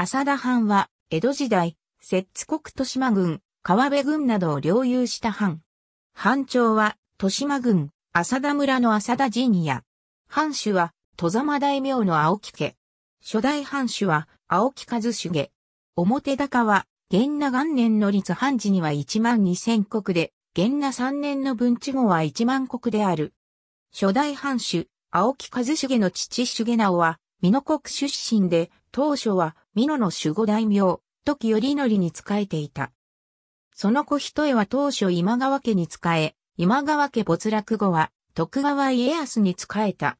浅田藩は、江戸時代、摂津国豊島郡、川辺郡などを領有した藩。藩長は、豊島郡、浅田村の浅田陣屋。藩主は、戸様大名の青木家。初代藩主は、青木和重。表高は、元那元年の立藩時には1万2000国で、元那3年の文治後は1万国である。初代藩主、青木和重の父重直は、美濃国出身で、当初は美濃の守護大名、時頼則に仕えていた。その子一重は当初今川家に仕え、今川家没落後は徳川家康に仕えた。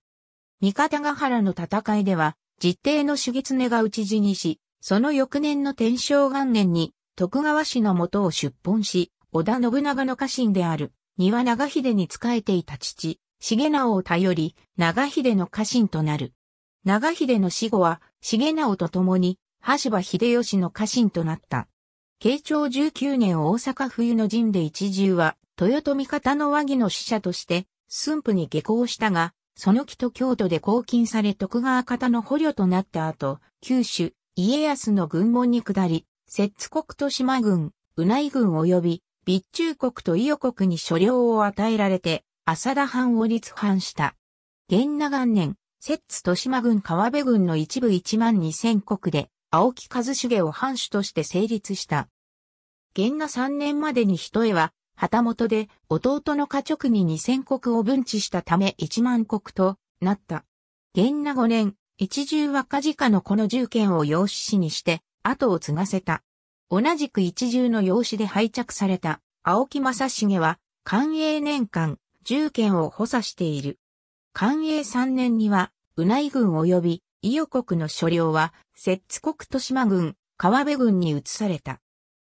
三方ヶ原の戦いでは、実弟の主狐が討ち死にし、その翌年の天正元年に徳川氏の元を出奔し、織田信長の家臣である、庭長秀に仕えていた父、重直を頼り、長秀の家臣となる。長秀の死後は、重直と共に、橋場秀吉の家臣となった。慶長19年大阪冬の陣で一重は、豊臣方の和議の使者として、駿府に下校したが、その木と京都で拘禁され徳川方の捕虜となった後、九州、家康の軍門に下り、摂津国と島軍、宇内軍及び、備中国と伊予国に所領を与えられて、浅田藩を立藩した。元長元年、摂津豊島郡川辺郡の一部1万2000国で、青木和重を藩主として成立した。元那3年までに人重は、旗本で弟の家直に2000国を分治したため1万国となった。元那5年、一重若字家のこの重権を養子師にして、後を継がせた。同じく一重の養子で拝着された青木正重は、寛永年間、重権を補佐している。寛永3年には、うない軍及び、伊予国の所領は、摂津国豊島軍、川辺軍に移された。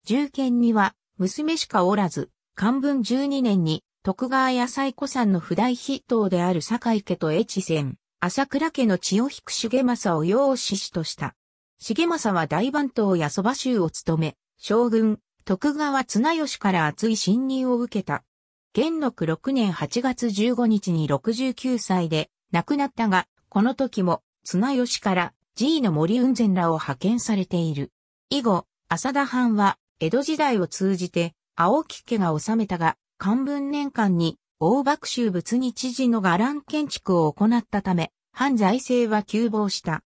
重県には、娘しかおらず、漢文12年に、徳川野菜子さんの不代筆頭である坂井家と越前、朝倉家の血を引く重政を養子子とした。重政は大番頭や蕎麦衆を務め、将軍、徳川綱吉から厚い信任を受けた。元禄6年8月15日に69歳で亡くなったが、この時も綱吉から G の森雲仙らを派遣されている。以後、浅田藩は江戸時代を通じて青木家が治めたが、漢文年間に大幕州仏日時の伽藍建築を行ったため、藩財政は急防した。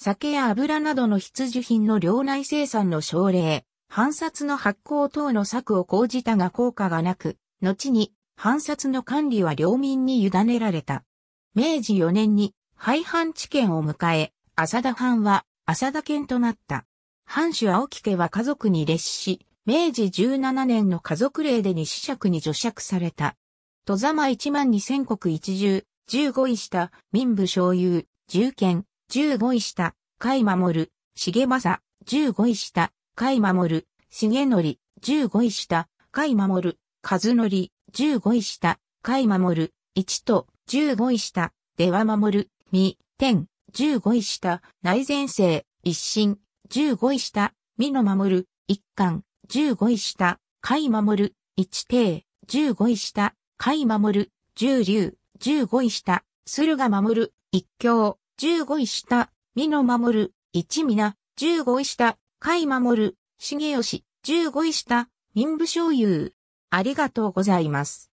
酒や油などの必需品の領内生産の奨励、藩札の発行等の策を講じたが効果がなく、後に、藩札の管理は領民に委ねられた。明治4年に、廃藩置県を迎え、浅田藩は、浅田県となった。藩主青木家は家族に列し、明治17年の家族令でに子爵に除爵された。戸様1万2000国一重、15位下、民部商有重県、15位下、海守る、重政、15位下、海守る、重則、15位下、海守る、和則、15位下、甲斐守、1と、15位下、では守、る、三天、15位下、内前世、一心、15位下、美の守、る、一巻、15位下、甲斐守、一帝、15位下、甲斐守、十竜、15位下、駿河守、る、一強、15位下、美の守、る、一皆、15位下、甲斐守、重吉、15位下、民部将優、ありがとうございます。